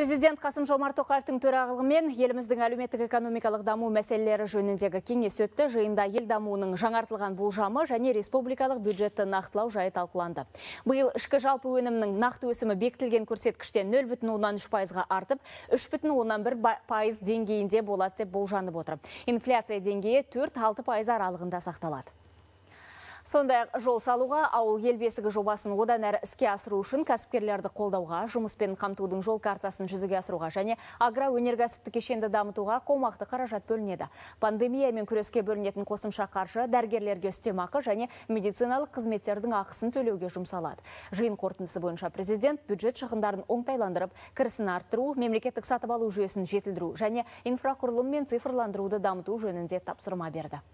Президент Қасым Жомарт Тоқаевтың төрағылығымен еліміздің әлеуметтік экономикалық даму мәселелері жөніндегі кеңес өтті. Жиында ел дамуының жаңартылған болжамы және республикалық бюджетті нақтылау жайы талқыланды. Биыл ішкі жалпы өнімнің нақты өсімі бекітілген көрсеткіштен 0,13%-ға артып, 3,11% деңгейінде болады деп болжанып отыр. Инфляция деңгейі 4-6% аралығында сақталады сондай жол салуға ауыл елбесігі жобасын одан әрі іске асыру үшін кәсіпкерлерді қолдауға жұмыспен қамтудың жол картасын жүзеге асыруға және агроөнеркәсіптік кешенді дамытуға қомақты қаражат бөлінеді пандемиямен күреске бөлінетін қосымша қаржы дәрігерлерге үстемақы және медициналық қызметтердің ақысын төлеуге жұмсалады жиын қорытындысы бойынша президент бюджет шығындарын оңтайландырып кірісін арттыру мемлекеттік сатып алу жүйесін жетілдіру және инфрақұрылым мен цифрландыруды дамыту жөнінде тапсырма берді